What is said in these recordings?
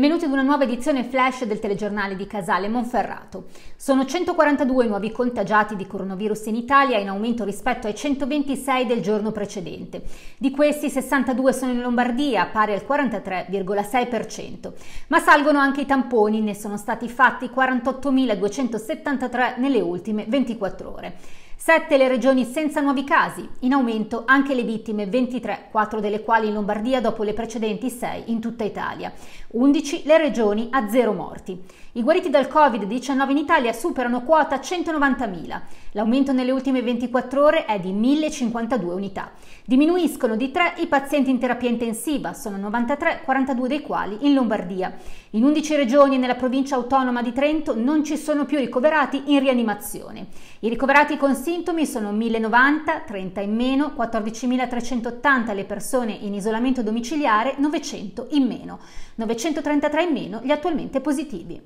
Benvenuti ad una nuova edizione flash del telegiornale di Casale Monferrato. Sono 142 nuovi contagiati di coronavirus in Italia, in aumento rispetto ai 126 del giorno precedente. Di questi 62 sono in Lombardia, pari al 43,6%. Ma salgono anche i tamponi, ne sono stati fatti 48.273 nelle ultime 24 ore. Sette le regioni senza nuovi casi, in aumento anche le vittime, 23, 4 delle quali in Lombardia dopo le precedenti 6 in tutta Italia. 11 le regioni a zero morti. I guariti dal Covid-19 in Italia superano quota 190.000. L'aumento nelle ultime 24 ore è di 1.052 unità. Diminuiscono di 3 i pazienti in terapia intensiva, sono 93, 42 dei quali in Lombardia. In 11 regioni nella provincia autonoma di Trento non ci sono più ricoverati in rianimazione. I ricoverati consigliano sintomi sono 1090, 30 in meno, 14.380 le persone in isolamento domiciliare, 900 in meno, 933 in meno gli attualmente positivi.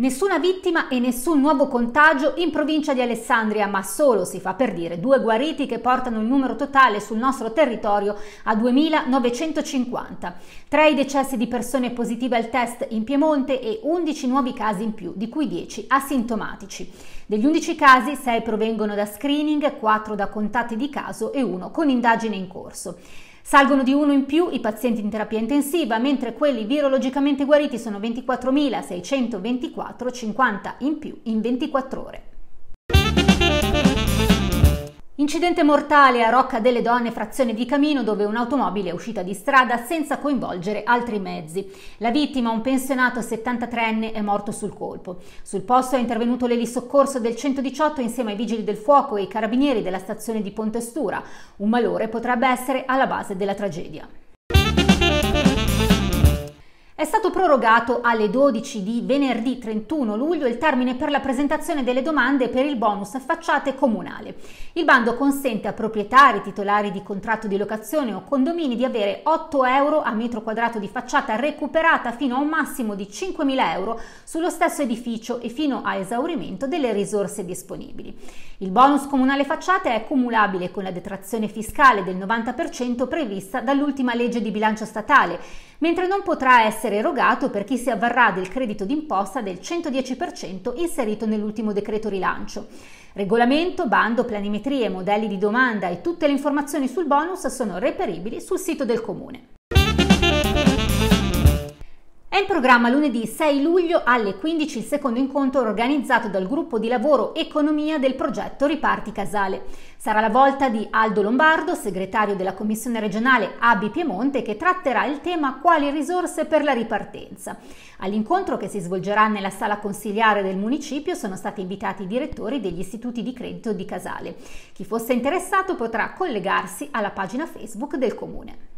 Nessuna vittima e nessun nuovo contagio in provincia di Alessandria, ma solo, si fa per dire, due guariti che portano il numero totale sul nostro territorio a 2.950. Tre i decessi di persone positive al test in Piemonte e 11 nuovi casi in più, di cui 10 asintomatici. Degli 11 casi, 6 provengono da screening, 4 da contatti di caso e 1 con indagine in corso. Salgono di uno in più i pazienti in terapia intensiva, mentre quelli virologicamente guariti sono 24.624, 50 in più in 24 ore. Incidente mortale a Rocca delle Donne, frazione di Camino, dove un'automobile è uscita di strada senza coinvolgere altri mezzi. La vittima, un pensionato 73enne, è morto sul colpo. Sul posto è intervenuto l'elisoccorso del 118 insieme ai vigili del fuoco e ai carabinieri della stazione di Pontestura. Un malore potrebbe essere alla base della tragedia. È stato prorogato alle 12 di venerdì 31 luglio il termine per la presentazione delle domande per il bonus facciate comunale. Il bando consente a proprietari, titolari di contratto di locazione o condomini di avere 8 euro a metro quadrato di facciata recuperata fino a un massimo di 5.000 euro sullo stesso edificio e fino a esaurimento delle risorse disponibili. Il bonus comunale facciate è cumulabile con la detrazione fiscale del 90% prevista dall'ultima legge di bilancio statale mentre non potrà essere erogato per chi si avvarrà del credito d'imposta del 110% inserito nell'ultimo decreto rilancio. Regolamento, bando, planimetrie, modelli di domanda e tutte le informazioni sul bonus sono reperibili sul sito del comune in programma lunedì 6 luglio alle 15 il secondo incontro organizzato dal gruppo di lavoro Economia del progetto Riparti Casale. Sarà la volta di Aldo Lombardo, segretario della Commissione regionale ABI Piemonte, che tratterà il tema quali risorse per la ripartenza. All'incontro che si svolgerà nella sala consiliare del municipio sono stati invitati i direttori degli istituti di credito di Casale. Chi fosse interessato potrà collegarsi alla pagina Facebook del comune.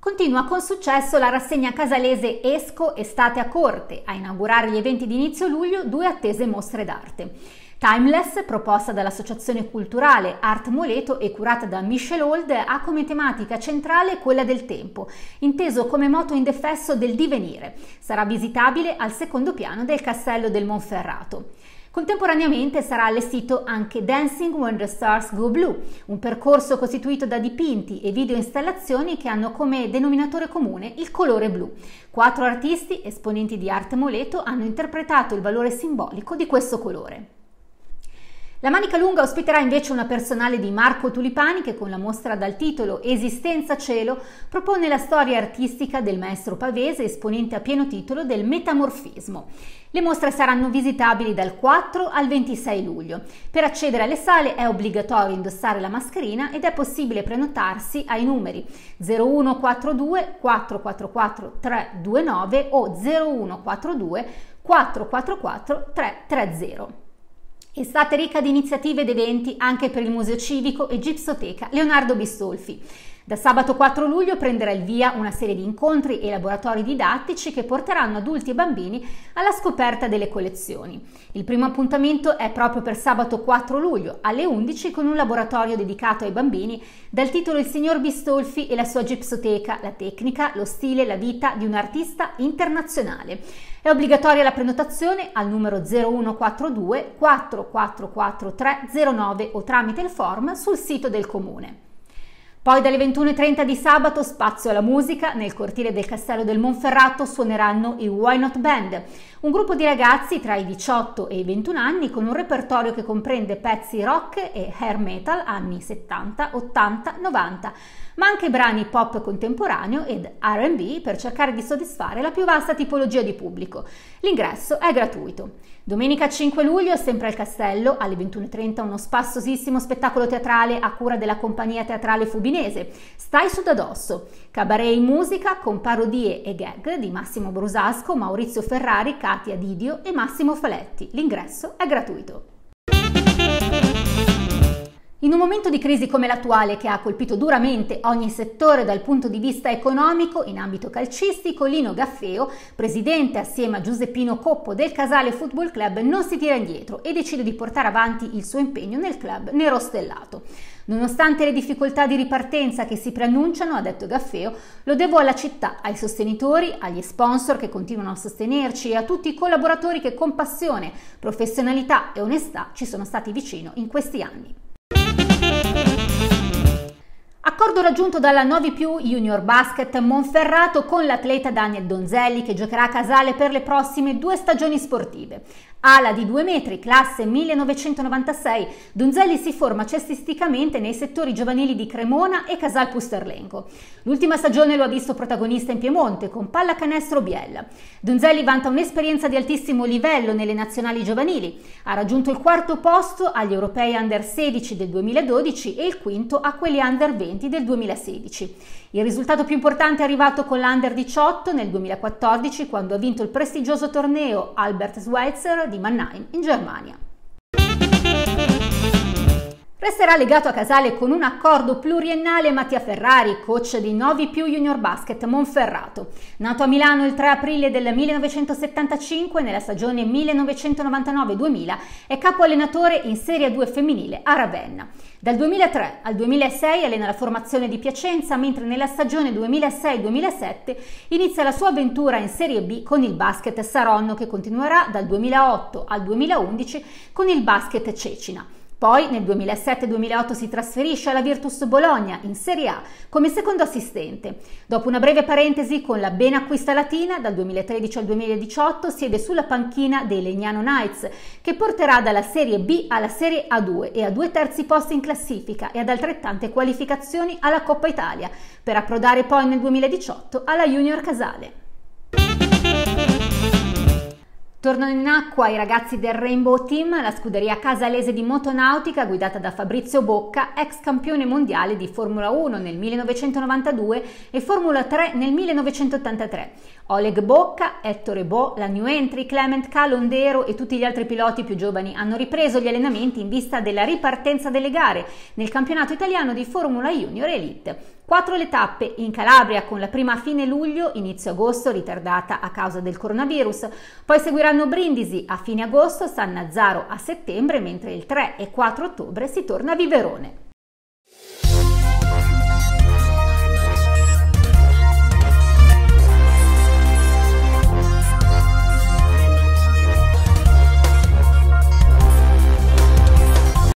Continua con successo la rassegna casalese Esco Estate a Corte, a inaugurare gli eventi di inizio luglio due attese mostre d'arte. Timeless, proposta dall'Associazione Culturale Art Moleto e curata da Michel Old, ha come tematica centrale quella del tempo, inteso come moto indefesso del divenire. Sarà visitabile al secondo piano del castello del Monferrato. Contemporaneamente sarà allestito anche Dancing When the Stars Go Blue, un percorso costituito da dipinti e video installazioni che hanno come denominatore comune il colore blu. Quattro artisti, esponenti di arte Moleto, hanno interpretato il valore simbolico di questo colore. La Manica Lunga ospiterà invece una personale di Marco Tulipani che con la mostra dal titolo Esistenza Cielo propone la storia artistica del maestro pavese esponente a pieno titolo del metamorfismo. Le mostre saranno visitabili dal 4 al 26 luglio. Per accedere alle sale è obbligatorio indossare la mascherina ed è possibile prenotarsi ai numeri 0142 444 329 o 0142 444 330. Estate ricca di iniziative ed eventi anche per il Museo Civico e Gipsoteca Leonardo Bistolfi. Da sabato 4 luglio prenderà il via una serie di incontri e laboratori didattici che porteranno adulti e bambini alla scoperta delle collezioni. Il primo appuntamento è proprio per sabato 4 luglio alle 11 con un laboratorio dedicato ai bambini dal titolo Il signor Bistolfi e la sua gipsoteca, la tecnica, lo stile, la vita di un artista internazionale. È obbligatoria la prenotazione al numero 0142 444309 o tramite il form sul sito del comune. Poi dalle 21.30 di sabato spazio alla musica, nel cortile del Castello del Monferrato suoneranno i Why Not Band, un gruppo di ragazzi tra i 18 e i 21 anni con un repertorio che comprende pezzi rock e hair metal anni 70, 80, 90, ma anche brani pop contemporaneo ed RB per cercare di soddisfare la più vasta tipologia di pubblico. L'ingresso è gratuito. Domenica 5 luglio, sempre al Castello, alle 21.30 uno spassosissimo spettacolo teatrale a cura della compagnia teatrale Fubino Udinese, Stai su da dosso, cabaret in musica con parodie e gag di Massimo Brusasco, Maurizio Ferrari, Katia Didio e Massimo Faletti. L'ingresso è gratuito. In un momento di crisi come l'attuale, che ha colpito duramente ogni settore dal punto di vista economico, in ambito calcistico, Lino Gaffeo, presidente assieme a Giuseppino Coppo del Casale Football Club, non si tira indietro e decide di portare avanti il suo impegno nel club nerostellato. Nonostante le difficoltà di ripartenza che si preannunciano, ha detto Gaffeo, lo devo alla città, ai sostenitori, agli sponsor che continuano a sostenerci e a tutti i collaboratori che con passione, professionalità e onestà ci sono stati vicino in questi anni. Accordo raggiunto dalla 9 più Junior Basket Monferrato con l'atleta Daniel Donzelli che giocherà a Casale per le prossime due stagioni sportive. Ala di 2 metri, classe 1996, Donzelli si forma cestisticamente nei settori giovanili di Cremona e Casal Pusterlenco. L'ultima stagione lo ha visto protagonista in Piemonte con Pallacanestro Biella. Donzelli vanta un'esperienza di altissimo livello nelle nazionali giovanili. Ha raggiunto il quarto posto agli europei under 16 del 2012 e il quinto a quelli under 20 del 2016. Il risultato più importante è arrivato con l'under 18 nel 2014 quando ha vinto il prestigioso torneo Albert Schweitzer di Mannheim in Germania. Resterà legato a Casale con un accordo pluriennale Mattia Ferrari, coach di Novi più Junior Basket Monferrato. Nato a Milano il 3 aprile del 1975, nella stagione 1999-2000, è capo allenatore in Serie 2 femminile a Ravenna. Dal 2003 al 2006 allena la formazione di Piacenza, mentre nella stagione 2006-2007 inizia la sua avventura in Serie B con il basket Saronno, che continuerà dal 2008 al 2011 con il basket Cecina. Poi nel 2007-2008 si trasferisce alla Virtus Bologna in Serie A come secondo assistente. Dopo una breve parentesi con la ben acquista latina, dal 2013 al 2018 siede sulla panchina dei Legnano Knights, che porterà dalla Serie B alla Serie A2 e a due terzi posti in classifica e ad altrettante qualificazioni alla Coppa Italia, per approdare poi nel 2018 alla Junior Casale. Tornano in acqua i ragazzi del Rainbow Team, la scuderia casalese di motonautica guidata da Fabrizio Bocca, ex campione mondiale di Formula 1 nel 1992 e Formula 3 nel 1983. Oleg Bocca, Ettore Bo, la New Entry, Clement Calondero e tutti gli altri piloti più giovani hanno ripreso gli allenamenti in vista della ripartenza delle gare nel campionato italiano di Formula Junior Elite. Quattro le tappe in Calabria con la prima a fine luglio, inizio agosto ritardata a causa del coronavirus, poi seguirà Saranno Brindisi a fine agosto, San Nazzaro a settembre, mentre il 3 e 4 ottobre si torna a Viverone.